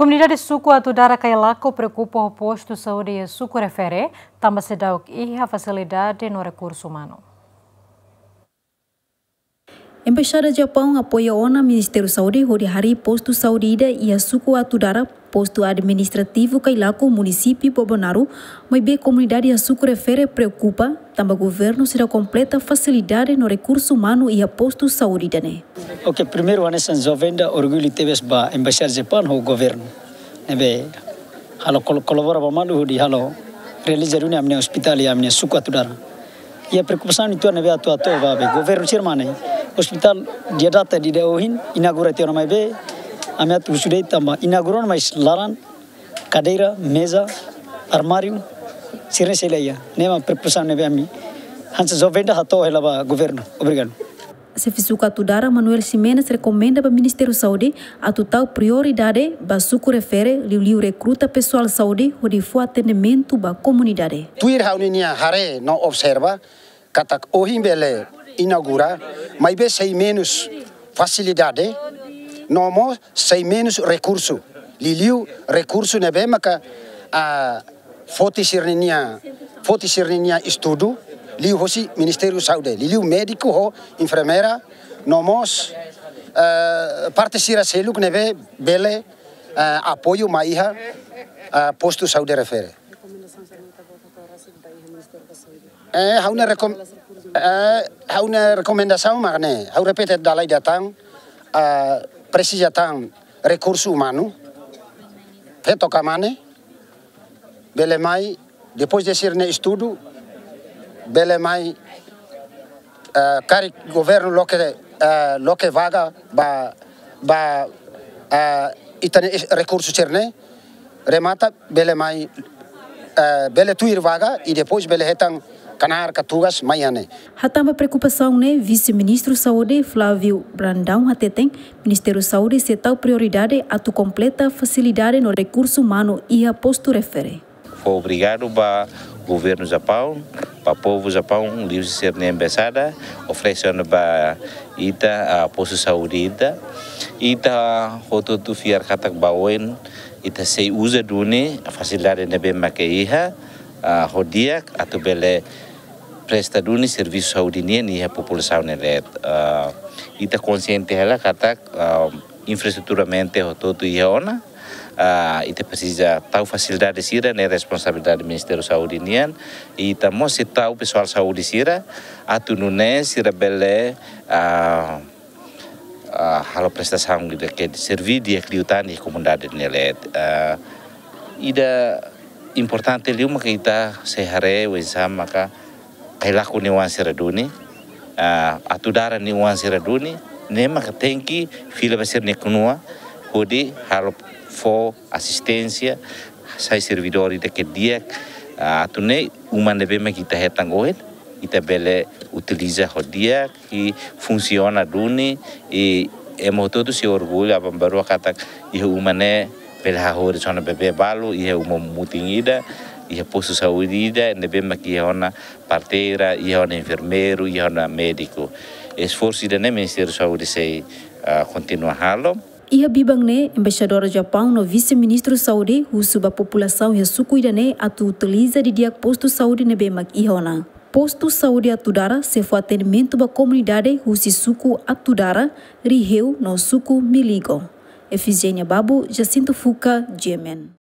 Comunidade Suco Atudara Cailaco preocupa o posto de saúde e suku Referé, também se dá o que a facilidade no recurso humano. Embaixada Japão apoia ONU Ministério Saúde hari-hari posto Saúde da suco suku atudara posto administrativo Kailaku município Bobonaru, mas bem comunidade a suco refere preocupa, também governo será completa facilidade no recurso humano e a posto Saúde da né? Ok, primeiro ano San Jovenda orgulho tebes ba Embaixada Japão o governo. Nebe né, halo colabora ba malu di halo realizar o amne hospital e amne suco atudara. ia ya, perkupasan itu ane ya, be atau apa babe governo Jerman hospital dia data di daohin inaugurati orang be ame atu sudah tambah inauguran mais laran kadeira meja, armarium sirne selaya nema perkupasan be ami Hansa Zovenda hatou ela ba governo obrigado Se Serviço tudara Manuel Ximenes recomenda para o Ministério da Saúde a total prioridade para suco refere liu recruta pessoal saúde onde for atendimento para a comunidade. Tuir Rauninia Hare não observa, Katak Ohimbele inaugura, mas sem menos facilidade, não sem menos recurso. Liliu recurso nebe maka a fotosirnia fotosirnia estudo liu hosi Ministério Saúde, o médico ho enfermeira, nomos uh, eh, particira seluk neve bele uh, apoio maiha uh, eh, posto saúde refere. Eh, hau recomendação rekom eh, hau ne eu repito, da lei de datang uh, precisa tang recurso humano, feto kamane, bele mai, depois de ser ne estudo, Bele mai eh, governo loke eh, loke vaga ba ba uh, recurso cerne remata bele mai bele tuir vaga e depois bele retang canar catugas maiane. também preocupação né vice-ministro saúde Flávio Brandão tem Ministério Saúde tal prioridade a tu completa facilidade no recurso humano e a posto refere. Foi obrigado ba governo do Japão, para o povo do Japão, livre ser na oferecendo para ita a posto saúde ita, ita roto fiar katak bawen, ita se usa dune, a facilidade na bem maqueiha, a rodia, a tu bele presta dune serviço saúde nia, nia população nelet. Ah, ita consciente ela catac uh, ah, infraestruturamente, o tudo e ona, oh, ah, e te precisa tal facilidade sira, né, responsabilidade do Ministério da Saúde nian, e tamo se tal pessoal saúde sira, atu nune sira belé ah, ah, halo prestação de que servir de cliutani comunidade nele. Ah, ida importante liu maka kita sehare wesa maka kailaku ni wan duni ah, atudara ni wan duni. Nema que fila ser necunua, hodi halop for assistência sai servidor de que dia a ah, atune uma nebe me kita está oet kita bele utiliza hodia que funciona duni e é muito do seu orgulho a bambaru a katak e humane Pele hahore sona bebe balu ia umo mutingida é posto saudida ne bema ki ona parteira é um enfermeiro é um médico esforço ida ne ministério saúde sei uh, continua halo Ia bibang né, embaixadora Japão no vice-ministro saúde, suba população a suku ida a tu utiliza de diak posto saúde ne bemak ihona. Posto Saúde Atudara se for atendimento da comunidade Rusi Suco Atudara, Rio no Suco Miligo. Efigênia Babu, Jacinto Fuca, Yemen.